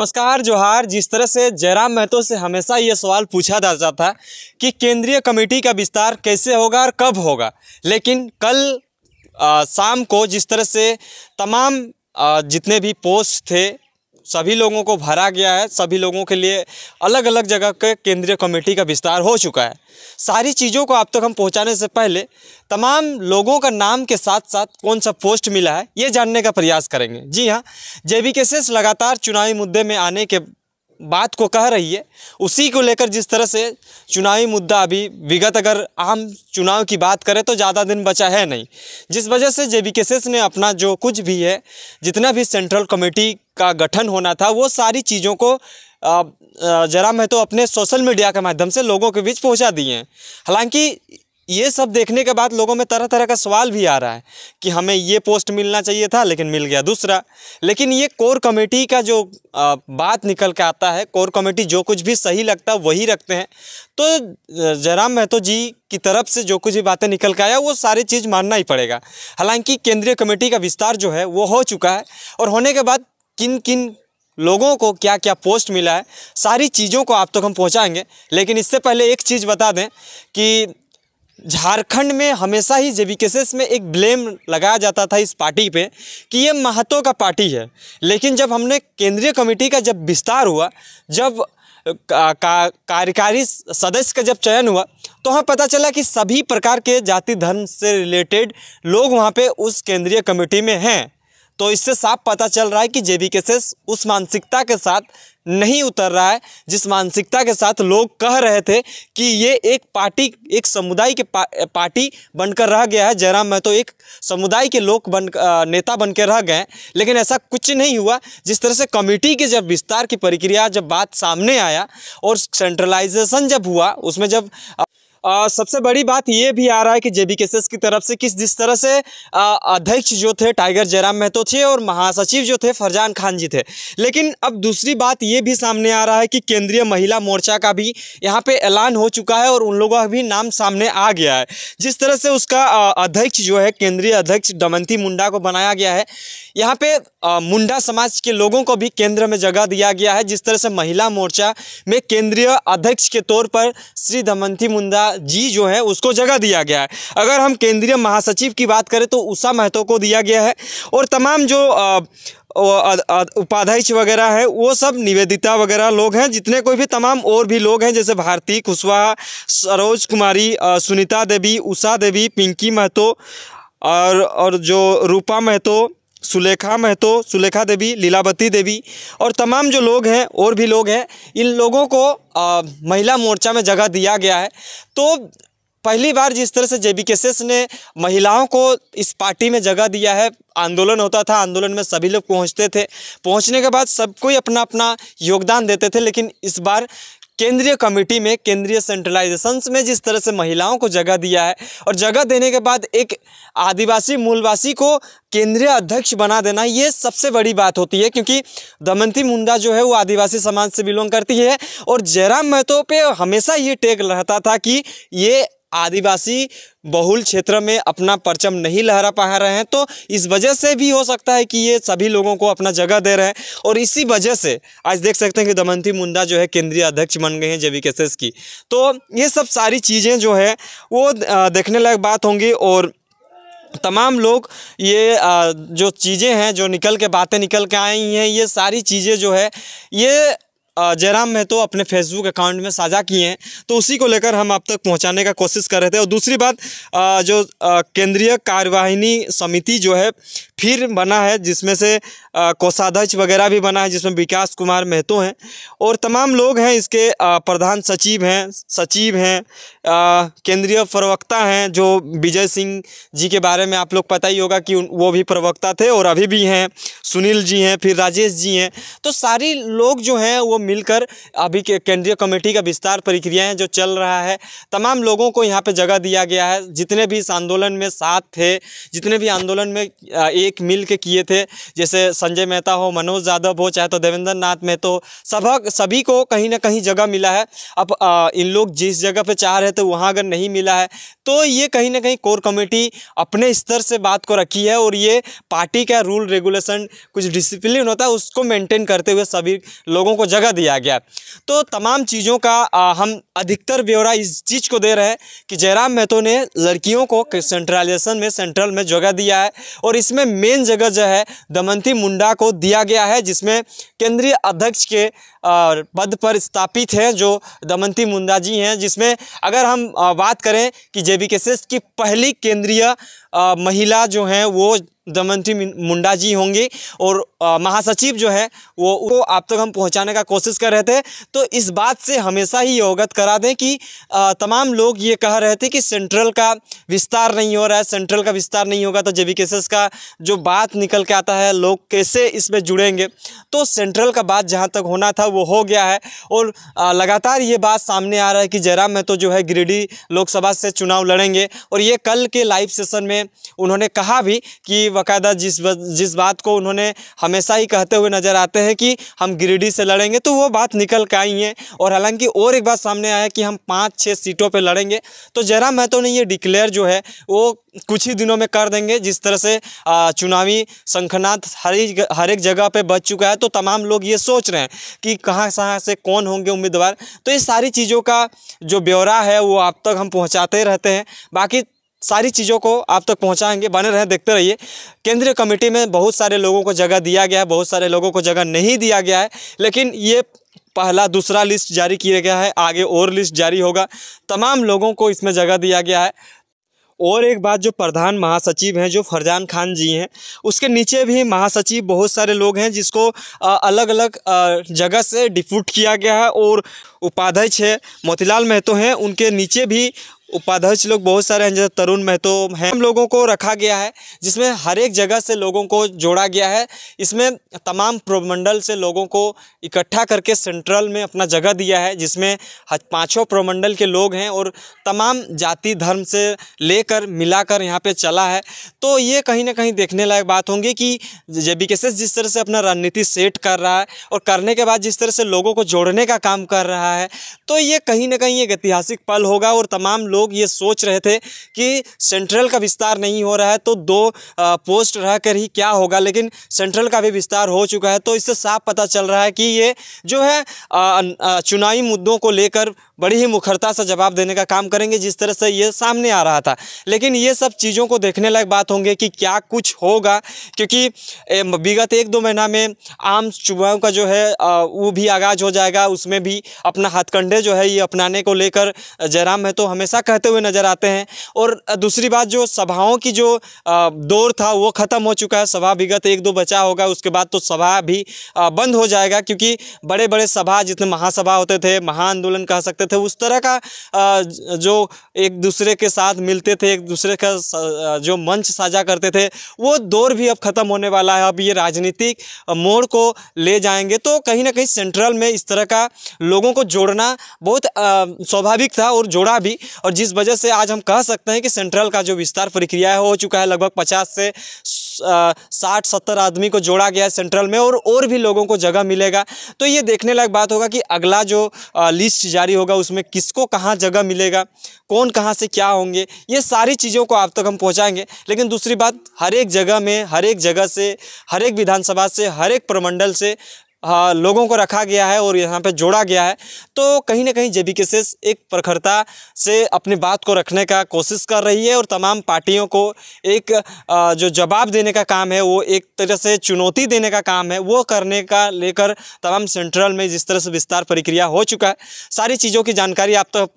नमस्कार जोहार जिस तरह से जयराम महतो से हमेशा ये सवाल पूछा जाता था कि केंद्रीय कमेटी का विस्तार कैसे होगा और कब होगा लेकिन कल आ, शाम को जिस तरह से तमाम आ, जितने भी पोस्ट थे सभी लोगों को भरा गया है सभी लोगों के लिए अलग अलग जगह के केंद्रीय कमेटी का विस्तार हो चुका है सारी चीज़ों को आप तक हम पहुंचाने से पहले तमाम लोगों का नाम के साथ साथ कौन सा पोस्ट मिला है ये जानने का प्रयास करेंगे जी हाँ जे लगातार चुनावी मुद्दे में आने के बात को कह रही है उसी को लेकर जिस तरह से चुनावी मुद्दा अभी विगत अगर आम चुनाव की बात करें तो ज़्यादा दिन बचा है नहीं जिस वजह से जे बी ने अपना जो कुछ भी है जितना भी सेंट्रल कमेटी का गठन होना था वो सारी चीज़ों को जरा मैं तो अपने सोशल मीडिया के माध्यम से लोगों के बीच पहुंचा दिए हैं हालांकि ये सब देखने के बाद लोगों में तरह तरह का सवाल भी आ रहा है कि हमें ये पोस्ट मिलना चाहिए था लेकिन मिल गया दूसरा लेकिन ये कोर कमेटी का जो बात निकल के आता है कोर कमेटी जो कुछ भी सही लगता है वही रखते हैं तो जयराम महतो जी की तरफ से जो कुछ भी बातें निकल के आया वो सारी चीज़ मानना ही पड़ेगा हालांकि केंद्रीय कमेटी का विस्तार जो है वो हो चुका है और होने के बाद किन किन लोगों को क्या क्या पोस्ट मिला है सारी चीज़ों को आप तक तो हम पहुंचाएंगे लेकिन इससे पहले एक चीज़ बता दें कि झारखंड में हमेशा ही जेबी केसेस में एक ब्लेम लगाया जाता था इस पार्टी पे कि ये महतो का पार्टी है लेकिन जब हमने केंद्रीय कमेटी का जब विस्तार हुआ जब का, का कार्यकारी सदस्य का जब चयन हुआ तो हमें पता चला कि सभी प्रकार के जाति धर्म से रिलेटेड लोग वहाँ पे उस केंद्रीय कमेटी में हैं तो इससे साफ पता चल रहा है कि के सेस उस मानसिकता के साथ नहीं उतर रहा है जिस मानसिकता के साथ लोग कह रहे थे कि ये एक पार्टी एक समुदाय के पा, पार्टी बनकर रह गया है जयराम मैं तो एक समुदाय के लोग बन नेता बन के रह गए लेकिन ऐसा कुछ नहीं हुआ जिस तरह से कमेटी के जब विस्तार की प्रक्रिया जब बात सामने आया और सेंट्रलाइजेशन जब हुआ उसमें जब आ, सबसे बड़ी बात ये भी आ रहा है कि जेबी केसेस की तरफ से किस जिस तरह से अध्यक्ष जो थे टाइगर जयराम महतो थे और महासचिव जो थे फरजान खान जी थे लेकिन अब दूसरी बात ये भी सामने आ रहा है कि केंद्रीय महिला मोर्चा का भी यहाँ पे ऐलान हो चुका है और उन लोगों का भी नाम सामने आ गया है जिस तरह से उसका अध्यक्ष जो है केंद्रीय अध्यक्ष दमंती मुंडा को बनाया गया है यहाँ पे आ, मुंडा समाज के लोगों को भी केंद्र में जगह दिया गया है जिस तरह से महिला मोर्चा में केंद्रीय अध्यक्ष के तौर पर श्री दमंती मुंडा जी जो हैं उसको जगह दिया गया है अगर हम केंद्रीय महासचिव की बात करें तो उषा महतो को दिया गया है और तमाम जो उपाध्यक्ष वगैरह हैं वो सब निवेदिता वगैरह लोग हैं जितने कोई भी तमाम और भी लोग हैं जैसे भारती कुशवाहा सरोज कुमारी सुनीता देवी उषा देवी पिंकी महतो और और जो रूपा महतो सुलेखा महतो सुलेखा देवी लीलावती देवी और तमाम जो लोग हैं और भी लोग हैं इन लोगों को आ, महिला मोर्चा में जगह दिया गया है तो पहली बार जिस तरह से जे बी ने महिलाओं को इस पार्टी में जगह दिया है आंदोलन होता था आंदोलन में सभी लोग पहुंचते थे पहुंचने के बाद सब कोई अपना अपना योगदान देते थे लेकिन इस बार केंद्रीय कमेटी में केंद्रीय सेंट्रलाइजेशन में जिस तरह से महिलाओं को जगह दिया है और जगह देने के बाद एक आदिवासी मूलवासी को केंद्रीय अध्यक्ष बना देना ये सबसे बड़ी बात होती है क्योंकि दमंती मुंडा जो है वो आदिवासी समाज से बिलोंग करती है और जयराम महतो पे हमेशा ये टेक रहता था कि ये आदिवासी बहुल क्षेत्र में अपना परचम नहीं लहरा पा रहे हैं तो इस वजह से भी हो सकता है कि ये सभी लोगों को अपना जगह दे रहे हैं और इसी वजह से आज देख सकते हैं कि दमंती मुंडा जो है केंद्रीय अध्यक्ष बन गए हैं जे केसेस की तो ये सब सारी चीज़ें जो है वो देखने लायक बात होंगी और तमाम लोग ये जो चीज़ें हैं जो निकल के बातें निकल के आई हैं ये सारी चीज़ें जो है ये जयराम महतो अपने फेसबुक अकाउंट में साझा किए हैं तो उसी को लेकर हम आप तक पहुंचाने का कोशिश कर रहे थे और दूसरी बात जो केंद्रीय कार्यवाहिनी समिति जो है फिर बना है जिसमें से कोषाध्यक्ष वगैरह भी बना है जिसमें विकास कुमार महतो हैं और तमाम लोग हैं इसके प्रधान सचिव हैं सचिव हैं केंद्रीय प्रवक्ता हैं जो विजय सिंह जी के बारे में आप लोग पता ही होगा कि वो भी प्रवक्ता थे और अभी भी हैं सुनील जी हैं फिर राजेश जी हैं तो सारे लोग जो हैं वो मिलकर अभी के केंद्रीय कमेटी का विस्तार प्रक्रिया जो चल रहा है तमाम लोगों को यहाँ पर जगह दिया गया है जितने भी इस आंदोलन में साथ थे जितने भी आंदोलन में ए एक मिल के किए थे जैसे संजय मेहता हो मनोज यादव हो चाहे तो देवेंद्र नाथ महतो सभा सभी को कहीं ना कहीं जगह मिला है अब आ, इन लोग जिस जगह पे चाह रहे थे वहाँ अगर नहीं मिला है तो ये कहीं ना कहीं कोर कमेटी अपने स्तर से बात को रखी है और ये पार्टी का रूल रेगुलेशन कुछ डिसिप्लिन होता है उसको मेंटेन करते हुए सभी लोगों को जगह दिया गया तो तमाम चीज़ों का आ, हम अधिकतर ब्यौरा इस चीज़ को दे रहे हैं कि जयराम महतो ने लड़कियों को सेंट्रलाइजेशन में सेंट्रल में जगह दिया है और इसमें मेन जगह जो है दमंती मुंडा को दिया गया है जिसमें केंद्रीय अध्यक्ष के पद पर स्थापित हैं जो दमंती मुंडा जी हैं जिसमें अगर हम बात करें कि जे बी के की पहली केंद्रीय महिला जो हैं वो दमंती मुंडा जी होंगी और महासचिव जो है वो वो आप तक तो हम पहुंचाने का कोशिश कर रहे थे तो इस बात से हमेशा ही अवगत करा दें कि तमाम लोग ये कह रहे थे कि सेंट्रल का विस्तार नहीं हो रहा है सेंट्रल का विस्तार नहीं होगा तो जे केसेस का जो बात निकल के आता है लोग कैसे इसमें जुड़ेंगे तो सेंट्रल का बात जहाँ तक होना था वो हो गया है और लगातार ये बात सामने आ रहा है कि जयराम महतो जो है गिरिडीह लोकसभा से चुनाव लड़ेंगे और ये कल के लाइव सेशन में उन्होंने कहा भी कि बाकायदा जिस जिस बात को उन्होंने हमेशा ही कहते हुए नज़र आते हैं कि हम गिरिडीह से लड़ेंगे तो वो बात निकल के आई है और हालांकि और एक बात सामने आया कि हम पाँच छः सीटों पर लड़ेंगे तो जयराम महतो ने ये डिक्लेयर जो है वो कुछ ही दिनों में कर देंगे जिस तरह से चुनावी संखनाथ हर हर एक जगह पे बच चुका है तो तमाम लोग ये सोच रहे हैं कि कहाँ कहाँ से कौन होंगे उम्मीदवार तो ये सारी चीज़ों का जो ब्यौरा है वो आप तक हम पहुँचाते रहते हैं बाकी सारी चीज़ों को आप तक पहुंचाएंगे बने रहें देखते रहिए केंद्रीय कमेटी में बहुत सारे लोगों को जगह दिया गया है बहुत सारे लोगों को जगह नहीं दिया गया है लेकिन ये पहला दूसरा लिस्ट जारी किया गया है आगे और लिस्ट जारी होगा तमाम लोगों को इसमें जगह दिया गया है और एक बात जो प्रधान महासचिव हैं जो फरजान खान जी हैं उसके नीचे भी महासचिव बहुत सारे लोग हैं जिसको अलग अलग जगह से डिफ्यूट किया गया है और उपाध्यक्ष है मोतीलाल महतो हैं उनके नीचे भी उपाध्यक्ष लोग बहुत सारे हैं जैसे तरुण महतो हैं हम लोगों को रखा गया है जिसमें हर एक जगह से लोगों को जोड़ा गया है इसमें तमाम प्रमंडल से लोगों को इकट्ठा करके सेंट्रल में अपना जगह दिया है जिसमें पाँचों प्रमंडल के लोग हैं और तमाम जाति धर्म से लेकर मिलाकर यहाँ पे चला है तो ये कहीं ना कहीं देखने लायक बात होंगी कि जेबी केसेस जिस तरह से अपना रणनीति सेट कर रहा है और करने के बाद जिस तरह से लोगों को जोड़ने का काम कर रहा है तो ये कहीं ना कहीं एक ऐतिहासिक पल होगा और तमाम लोग ये सोच रहे थे कि सेंट्रल का विस्तार नहीं हो रहा है तो दो पोस्ट रह कर ही क्या होगा लेकिन सेंट्रल का भी विस्तार हो चुका है तो इससे साफ पता चल रहा है कि ये जो है चुनावी मुद्दों को लेकर बड़ी ही मुखरता से जवाब देने का काम करेंगे जिस तरह से ये सामने आ रहा था लेकिन ये सब चीज़ों को देखने लायक बात होंगे कि क्या कुछ होगा क्योंकि विगत एक दो महीना में आम चुनाव का जो है वो भी आगाज़ हो जाएगा उसमें भी अपना हथकंडे जो है ये अपनाने को लेकर जयराम है तो हमेशा कहते हुए नज़र आते हैं और दूसरी बात जो सभाओं की जो दौर था वो ख़त्म हो चुका है सभा विगत एक दो बचा होगा उसके बाद तो सभा भी बंद हो जाएगा क्योंकि बड़े बड़े सभा जितने महासभा होते थे महाआंदोलन कह सकते करते थे उस तरह का जो एक दूसरे के साथ मिलते थे एक दूसरे का जो मंच साझा करते थे वो दौर भी अब ख़त्म होने वाला है अब ये राजनीतिक मोड़ को ले जाएंगे तो कहीं ना कहीं सेंट्रल में इस तरह का लोगों को जोड़ना बहुत स्वाभाविक था और जोड़ा भी और जिस वजह से आज हम कह सकते हैं कि सेंट्रल का जो विस्तार प्रक्रिया है हो चुका है लगभग पचास से साठ सत्तर आदमी को जोड़ा गया है सेंट्रल में और और भी लोगों को जगह मिलेगा तो ये देखने लायक बात होगा कि अगला जो लिस्ट जारी होगा उसमें किसको कहाँ जगह मिलेगा कौन कहाँ से क्या होंगे ये सारी चीज़ों को आप तक हम पहुँचाएँगे लेकिन दूसरी बात हर एक जगह में हर एक जगह से हर एक विधानसभा से हर एक प्रमंडल से आ, हाँ, लोगों को रखा गया है और यहाँ पे जोड़ा गया है तो कहीं ना कहीं बी केसेस एक प्रखरता से अपनी बात को रखने का कोशिश कर रही है और तमाम पार्टियों को एक आ, जो जवाब देने का काम है वो एक तरह से चुनौती देने का काम है वो करने का लेकर तमाम सेंट्रल में जिस तरह से विस्तार प्रक्रिया हो चुका है सारी चीज़ों की जानकारी आप तक तो